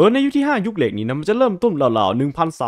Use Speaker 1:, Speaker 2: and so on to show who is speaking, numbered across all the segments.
Speaker 1: โดยในยุคที่ 5 ยุคเหล็กนี้นะมันจะเริ่มต้นราวๆ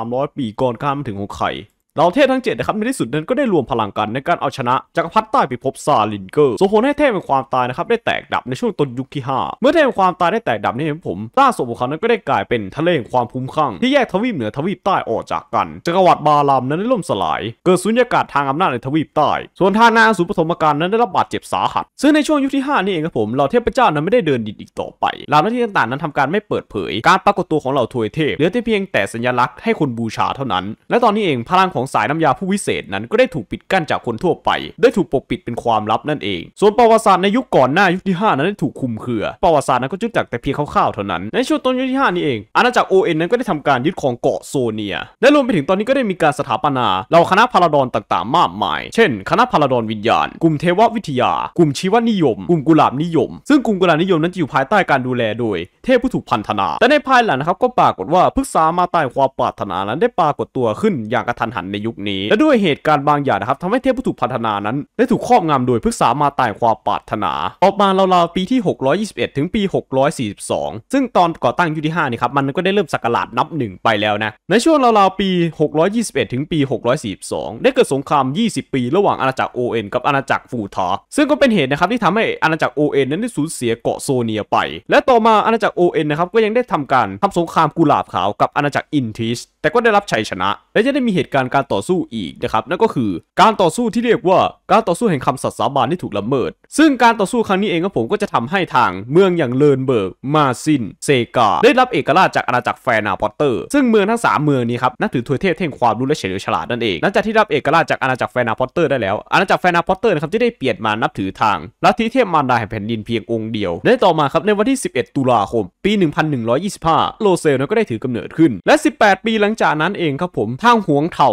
Speaker 1: 1,300 ปีก่อนการมาถึงของไข่เหล่าเทพทั้ง7นะครับในที่สุดนั้นก็ได้รวมพลังกันในการเอาชนะจักรพรรดิใต้ไปพบซาลินเกอร์ส่งผลให้เทพแห่งความตายนะครับได้แตกดับ ในช่วงต้นยุคที่5เมื่อเทพแห่งความตายได้แตกดับนี่เองผมล่าสพของเขานั้นก็ได้กลายเป็นทะเลแห่งความคุ้มลั่งที่แยกทวีปเหนือทวีปใต้ออกจากกัน จักรวรรดิบาลามนั้นได้ล่มสลาย เกิดสุญญากาศทางอำนาจในทวีปใต้ ส่วนทางนาอสุปฐมการนั้นได้รับบาดเจ็บสาหัสซึ่งในช่วงยุคที่ 5 นี่เองครับผมเหล่าเทพเจ้านั้นไม่ได้เดินดินอีกต่อไปเหล่าหนกที่ต่างๆ นั้นทำการไม่เปิดเผย การปรากฏตัวของเหล่าทวยเทพเหลือแต่เพียงแต่สัญลักษณ์ให้คนบูชาเท่านั้น และตอนนี้เองพลังของของสายน้ำยาผู้วิเศษนั้นก็ได้ถูกปิดกั้นจากคนทั่วไป ได้ถูกปกปิดเป็นความลับนั่นเอง ส่วนประวัติศาสตร์ในยุคก่อนหน้ายุคที่ 5 นั้นได้ถูกคุมเครือประวัติศาสตร์นั้นก็จุดจักแต่เพียงคร่าวๆ เท่านั้น ในช่วงต้นยุคที่5นี้เองอาณาจักรโอเอ็นนั้นก็ได้ทำการยึดของเกาะโซเนีย และรวมไปถึงตอนนี้ก็ได้มีการสถาปนาเหล่าคณะพาราดอนต่างๆ มากมาย เช่น คณะพาราดอนวิญญาณ กลุ่มเทววิทยา กลุ่มชีวนิยม กลุ่มกุหลาบนิยม ซึ่งกลุ่มกุหลาบนิยมนั้นจะอยู่ภายใต้การดูแลโดยเทพผู้ถูกพันธนา แต่ในภายหลังนะครับก็ปรากฏว่าพฤกษามาใต้ความปรารถนานั้นได้ปรากฏตัวขึ้นอย่างกระทันหันในยุคนี้ และด้วยเหตุการณ์บางอย่างนะครับทำให้เทพผู้ถูกพัฒนานั้น ได้ถูกครอบงำโดยพฤกษามาตายความปรารถนา ออกมาราวๆปีที่ 621 ถึงปี 642 ซึ่งตอนก่อตั้งยุคที่5นี่ครับมันก็ได้เริ่มสักราดนับหนึ่งไปแล้วนะ ในช่วงราวๆปี 621 ถึงปี 642 ได้เกิดสงคราม 20 ปีระหว่างอาณาจักรโอเอ็นกับอาณาจักรฟูทาซึ่งก็เป็นเหตุนะครับที่ทำให้อาณาจักรโอเอ็นนั้นได้สูญเสียเกาะโซเนียไป และต่อมาอาณาจักรโอเอ็นนะครับก็ยังได้ทำการทำสงครามกุหลาบขาวกับอาณาจักรอินทิสแต่ก็ได้รับชัยชนะ และจะได้มีเหตุการณ์กการต่อสู้อีกนะครับนั่นก็คือการต่อสู้ที่เรียกว่าการต่อสู้แห่งคำสัตย์สาบานที่ถูกละเมิด ซึ่งการต่อสู้ครั้งนี้เองครับผมก็จะทำให้ทางเมืองอย่างเลินเบิร์กมาซิน เซกาได้รับเอกราชจากอาณาจักรแฟนาพอตเตอร์ซึ่งเมืองทั้ง3เมืองนี้ครับนับถือถวยเทพแห่งความรู้และเฉลียวฉลาดนั่นเองหลังจากที่รับเอกราชจากอาณาจักรแฟนาพอตเตอร์ได้แล้วอาณาจักรแฟนาพอตเตอร์นะครับที่ได้เปลี่ยนมานับถือทางลัทธิเทพมารดาแห่งแผ่นดินเพียงองค์เดียวและต่อมาครับในวันที่ 11 ตุลาคม ปี 1125 โลเซลก็ได้ถือกำเนิดขึ้น และ 18 ปีหลังจากนั้นเองครับผมทางหวงเถ่า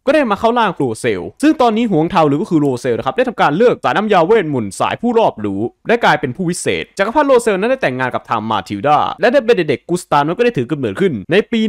Speaker 1: ก็ได้มาเข้าล่างโรเซล ซึ่งตอนนี้หวงเทาหรือก็คือโรเซลนะครับได้ทำการเลือกสายน้ำยาเวทมนต์สายผู้รอบรู้ได้กลายเป็นผู้วิเศษจักรพรรดิโรเซลนั้นได้แต่งงานกับทางมาทิลดา และได้เป็นเด็กกุสตาฟนั้นก็ได้ถือกำเนิดขึ้น ในปี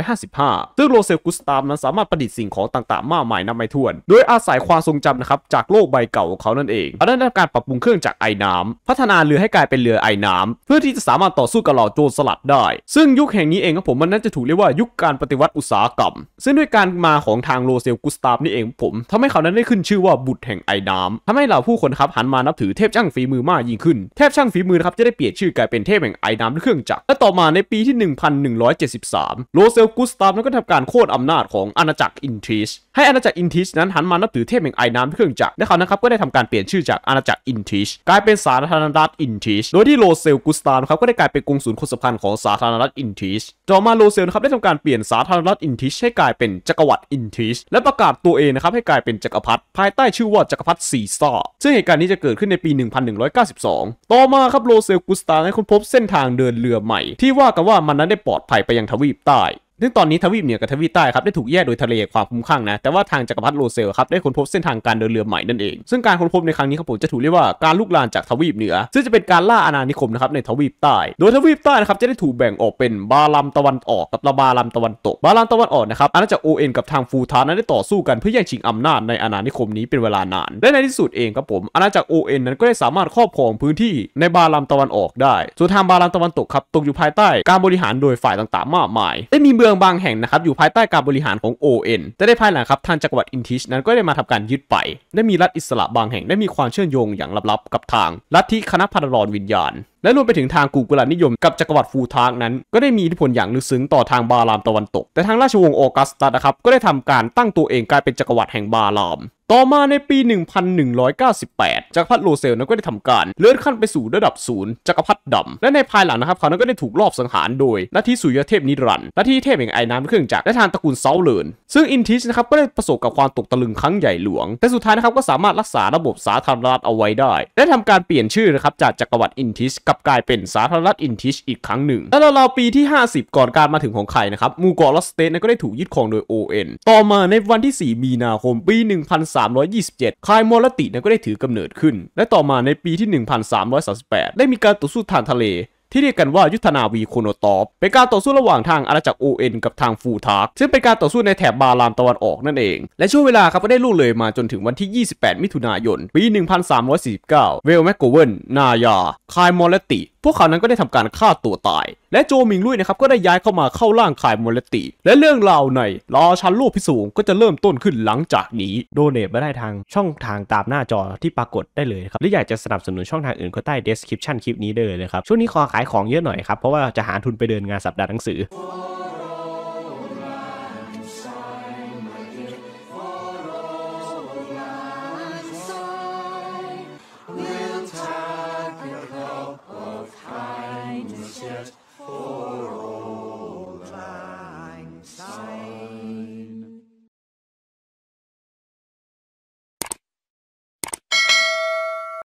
Speaker 1: 1155 ซึ่งโรเซลกุสตาฟนั้นสามารถประดิษฐ์สิ่งของต่าง ๆ มากมายนับไม่ถ้วน โดยอาศัยความทรงจำนะครับ จากโลกใบเก่าของเขานั่นเองเขาได้ทำการปรับปรุงเครื่องจากไอ้น้ำ พัฒนาเรือให้กลายเป็นเรือไอ้น้ำ เพื่อที่จะสามารถต่อสู้กับเหล่าโจรสลัดได้ ซึ่งยุคแห่งนี้เองครับผมมันน่าจะถูกเรียกว่ายุคการปฏิวัติอุตสาหกรรม ซึ่งด้วยการมาของางโรเซลกุสตาฟนี่เองผมทำให้เขานั้นได้ขึ้นชื่อว่าบุตรแห่งไอ้น้ำทำให้เหล่าผู้คนครับหันมานับถือเทพช่างฝีมือมากยิ่งขึ้น เทพช่างฝีมือนะครับจะได้เปลี่ยนชื่อกลายเป็นเทพแห่งไอ้น้ำเครื่องจักรและต่อมาในปีที่ 1173โรเซลกุสตาฟนั้นก็ทำการโค่นอำนาจของอาณาจักรอินทริชให้อาณาจักรอินทริชนั้นหันมานับถือเทพแห่งไอ้น้ำเครื่องจักรและเขานะครับก็ได้ทำการเปลี่ยนชื่อจากอาณาจักรอินทริชกลายเป็นสาธารณรัฐอินทริชโดยที่โรเซลกุสตาฟครับก็ได้กลายเป็นกงสุลคนสำคัญของสาธารณรัฐอินทริชต่อมาโรเซลครับได้ทำการเปลี่ยนสาธารณรัฐอินทริชให้กลายเป็นจักรวรรดิอินทริพชและประกาศตัวเองนะครับให้กลายเป็นจักรพรรดิภายใต้ชื่อว่าจักรพรรดิซีซ่าซึ่งเหตุการณ์นี้จะเกิดขึ้นในปี 1192 ต่อมาครับโรเซลกุสตาได้ค้นพบเส้นทางเดินเรือใหม่ ที่ว่ากันว่ามันนั้นได้ปลอดภัยไปยังทวีปใต้ซึ่งตอนนี้ทวีปเหนือกับทวีปใต้ครับได้ถูกแยกโดยทะเลความคุ้มข้างนะแต่ว่าทางจักรพรรดิโรเซลครับได้ค้นพบเส้นทางการเดินเรือใหม่นั่นเองซึ่งการค้นพบในครั้งนี้ครับผมจะถูกเรียกว่าการลุกลานจากทวีปเหนือซึ่งจะเป็นการล่าอาณานิคมนะครับในทวีปใต้ โดยทวีปใต้นะครับจะได้ถูกแบ่งออกเป็นบาลัมตะวันออก กับลบาลัมตะวันตกบาลัมตะวันออกนะครับอาณาจักรโอเอ็นกับทางฟูทานั้นได้ต่อสู้กัน เพื่อแย่งชิงอำนาจในอาณานิคมนี้เป็นเวลานานและในที่สุดเองครับผมอาณาจักรโอเอ็นนั้นก็ได้สามารถครอบครองพื้นที่ในบาลัมตะวันออกได้ส่วนทางบาลัมตะวันตกครับตกอยู่ภายใต้การบริหารโดยฝ่ายต่างๆมากมายได้มีเมืององบางแห่งนะครับ อยู่ภายใต้การบริหารของ ON แต่ได้ภายหลังครับทางจักรวรรดิอินทิช นั้นก็ได้มาทำการยึดไป ได้มีรัฐอิสระบางแห่งได้มีความเชื่อมโยงอย่างลับๆกับทางลัทธิคณะพาราลอนวิญญาณ และรวมไปถึงทางกูกุลานิยมกับจักรวรรดิฟูทากนั้นก็ได้มีอิทธิพลอย่างลึกซึ้งต่อทางบารามตะวันตก แต่ทางราชวงศ์ออกัสตัสนะครับก็ได้ทำการตั้งตัวเองกลายเป็นจักรวรรดิแห่งบารามต่อมาในปี 1198 จักรพรรดิโรเซลนั้นก็ได้ทำการเลื่อนขั้นไปสู่ระดับศูนย์จักรพรรดิดำ และในภายหลังนะครับเขานั้นก็ได้ถูกลอบสังหารโดยลัทธิสุยเทพนิรันนา์ลัทธิเทพแห่งไอ้น้ำเครื่องจักรและทางตระกูลเซาเลิน ซึ่งอินทิชนะครับก็ได้ประสบกับความตกตะลึงครั้งใหญ่หลวง แต่สุดท้ายนะครับก็สามารถรักษาระบบสาธารณรัฐเอาไว้ได้ และทำการเปลี่ยนชื่อนะครับจากจักรวรรดิอินทิชกลับกลายเป็นสาธารณรัฐอินทิชอีกครั้งหนึ่งและราวๆปีที่ 50 ก่อนการมาถึงของไข่นะครับมูกอลสเตนก็ได้ถูกยึดครองโดย ON ต่อมาในวันที่ 4 มีนาคมปี1 3 1327คายมอลติเนี่ยก็ได้ถือกำเนิดขึ้น และต่อมาในปีที่ 1338 ได้มีการต่อสู้ทางทะเล ที่เรียกกันว่ายุทธนาวีโคโนตอบเป็นการต่อสู้ระหว่างทางอาณาจักรโอเอ็นกับทางฟูทากซึ่งเป็นการต่อสู้ในแถบบาลามตะวันออกนั่นเอง และช่วงเวลาครับก็ได้ล่วงเลยมาจนถึงวันที่ 28 มิถุนายน ปี 1349 เวลแมกโกเวนนายา คายมอลติ พวกเขานั้นก็ได้ทำการฆ่าตัวตายและโจมิงลุยนะครับก็ได้ย้ายเข้ามาเข้าร่างขายมลติ และเรื่องราวในรอชั้นโลกพิสูงก็จะเริ่มต้นขึ้นหลังจากนี้ โดเนทมาได้ทางช่องทางตามหน้าจอที่ปรากฏได้เลยครับหรืออยากจะสนับสนุนช่องทางอื่นก็ใต้ description คลิปนี้ได้เลยครับ ช่วงนี้ขอขายของเยอะหน่อยครับ เพราะว่าจะหาทุนไปเดินงานสัปดาห์หนังสือ